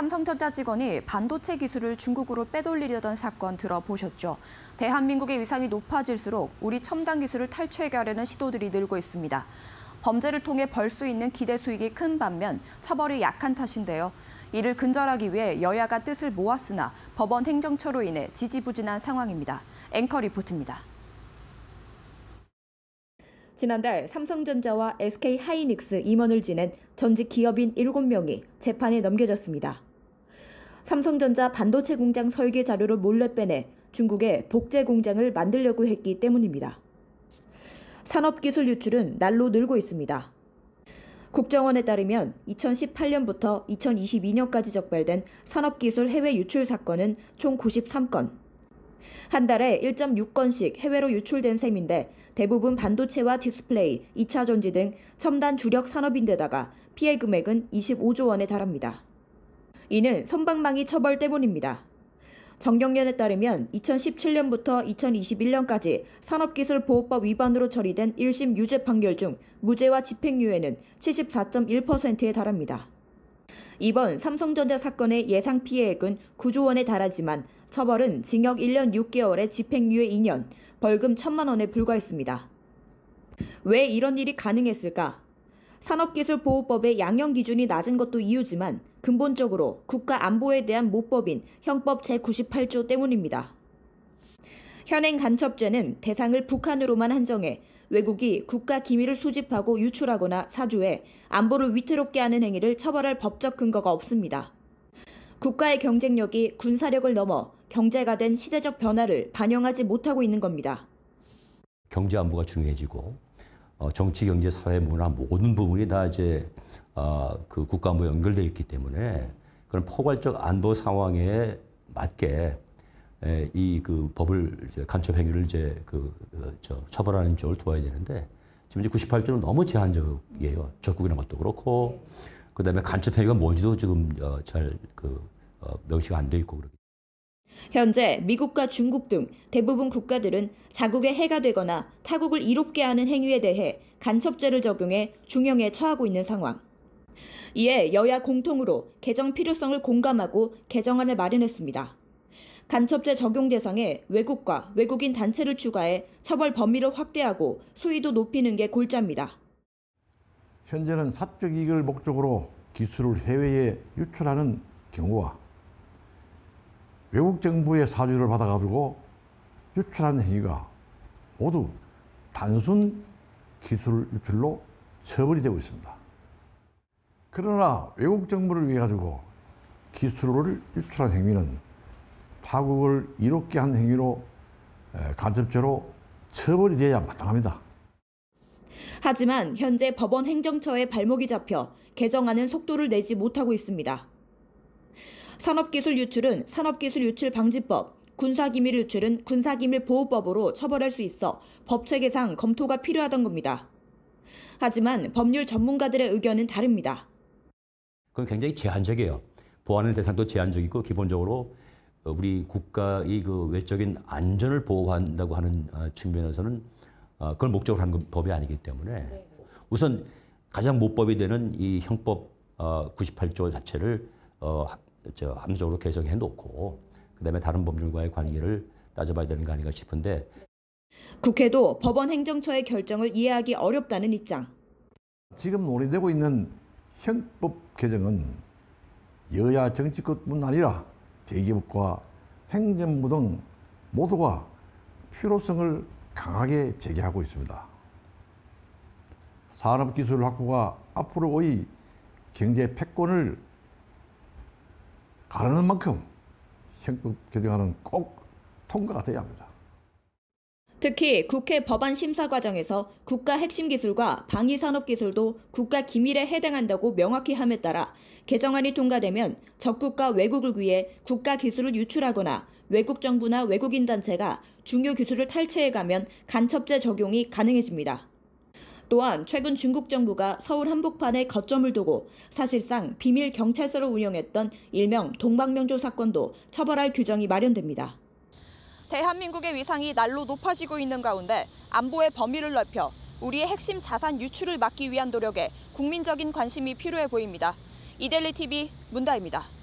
삼성전자 직원이 반도체 기술을 중국으로 빼돌리려던 사건 들어보셨죠? 대한민국의 위상이 높아질수록 우리 첨단 기술을 탈취하려는 시도들이 늘고 있습니다. 범죄를 통해 벌 수 있는 기대 수익이 큰 반면 처벌이 약한 탓인데요. 이를 근절하기 위해 여야가 뜻을 모았으나 법원 행정처로 인해 지지부진한 상황입니다. 앵커 리포트입니다. 지난달 삼성전자와 SK하이닉스 임원을 지낸 전직 기업인 7명이 재판에 넘겨졌습니다. 삼성전자 반도체 공장 설계 자료를 몰래 빼내 중국에 복제 공장을 만들려고 했기 때문입니다. 산업기술 유출은 날로 늘고 있습니다. 국정원에 따르면 2018년부터 2022년까지 적발된 산업기술 해외 유출 사건은 총 93건. 한 달에 1.6건씩 해외로 유출된 셈인데 대부분 반도체와 디스플레이, 2차 전지 등 첨단 주력 산업인데다가 피해 금액은 25조 원에 달합니다. 이는 선방망이 처벌 때문입니다. 정경련에 따르면 2017년부터 2021년까지 산업기술보호법 위반으로 처리된 1심 유죄 판결 중 무죄와 집행유예는 74.1%에 달합니다. 이번 삼성전자 사건의 예상 피해액은 9조 원에 달하지만 처벌은 징역 1년 6개월에 집행유예 2년, 벌금 1천만 원에 불과했습니다. 왜 이런 일이 가능했을까? 산업기술보호법의 양형 기준이 낮은 것도 이유지만 근본적으로 국가 안보에 대한 모법인 형법 제98조 때문입니다. 현행 간첩죄는 대상을 북한으로만 한정해 외국이 국가 기밀을 수집하고 유출하거나 사주해 안보를 위태롭게 하는 행위를 처벌할 법적 근거가 없습니다. 국가의 경쟁력이 군사력을 넘어 경제가 된 시대적 변화를 반영하지 못하고 있는 겁니다. 경제 안보가 중요해지고 어, 정치, 경제, 사회, 문화 모든 부분이 다 이제 어, 그국가안 연결돼 있기 때문에 그런 포괄적 안보 상황에 맞게 예, 이그 법을 이제 간첩 행위를 이제 그저 어, 처벌하는 쪽을 도와야 되는데 지금 이제 98조는 너무 제한적이에요. 적국이라 것도 그렇고 그다음에 간첩 행위가 뭔지도 지금 어, 잘 그 어, 명시가 안 돼 있고 그렇게 현재 미국과 중국 등 대부분 국가들은 자국의 해가 되거나 타국을 이롭게 하는 행위에 대해 간첩죄를 적용해 중형에 처하고 있는 상황. 이에 여야 공통으로 개정 필요성을 공감하고 개정안을 마련했습니다. 간첩죄 적용 대상에 외국과 외국인 단체를 추가해 처벌 범위를 확대하고 수위도 높이는 게 골자입니다. 현재는 사적 이익을 목적으로 기술을 해외에 유출하는 경우와 외국 정부의 사주를 받아가지고 유출한 행위가 모두 단순 기술 유출로 처벌이 되고 있습니다. 그러나 외국 정부를 위해 가지고 기술을 유출한 행위는 타국을 이롭게 한 행위로 간접죄로 처벌이 되어야 마땅합니다. 하지만 현재 법원 행정처의 발목이 잡혀 개정안은 속도를 내지 못하고 있습니다. 산업기술 유출은 산업기술 유출 방지법, 군사기밀 유출은 군사기밀 보호법으로 처벌할 수 있어 법 체계상 검토가 필요하던 겁니다. 하지만 법률 전문가들의 의견은 다릅니다. 그건 굉장히 제한적이에요. 보안의 대상도 제한적이고 기본적으로 어, 우리 국가의 그 외적인 안전을 보호한다고 하는 어, 측면에서는 어, 그걸 목적으로 한 법이 아니기 때문에 네. 우선 가장 모법이 되는 이 형법 98조 자체를 저 합리적으로 개정해 놓고 그다음에 다른 법률과의 관계를 따져봐야 되는 거 아닌가 싶은데 국회도 법원 행정처의 결정을 이해하기 어렵다는 입장. 지금 논의되고 있는 형법 개정은 여야 정치권뿐 아니라 대기업과 행정부 등 모두가 필요성을 강하게 제기하고 있습니다. 산업기술 확보가 앞으로의 경제 패권을 가라는 만큼 형법 개정안은 꼭 통과가 돼야 합니다. 특히 국회 법안 심사 과정에서 국가 핵심 기술과 방위 산업 기술도 국가 기밀에 해당한다고 명확히 함에 따라 개정안이 통과되면 적국가 외국을 위해 국가 기술을 유출하거나 외국 정부나 외국인 단체가 중요 기술을 탈취해 가면 간첩죄 적용이 가능해집니다. 또한 최근 중국 정부가 서울 한복판에 거점을 두고 사실상 비밀 경찰서를 운영했던 일명 동방명주 사건도 처벌할 규정이 마련됩니다. 대한민국의 위상이 날로 높아지고 있는 가운데 안보의 범위를 넓혀 우리의 핵심 자산 유출을 막기 위한 노력에 국민적인 관심이 필요해 보입니다. 이델리 TV 문다입니다.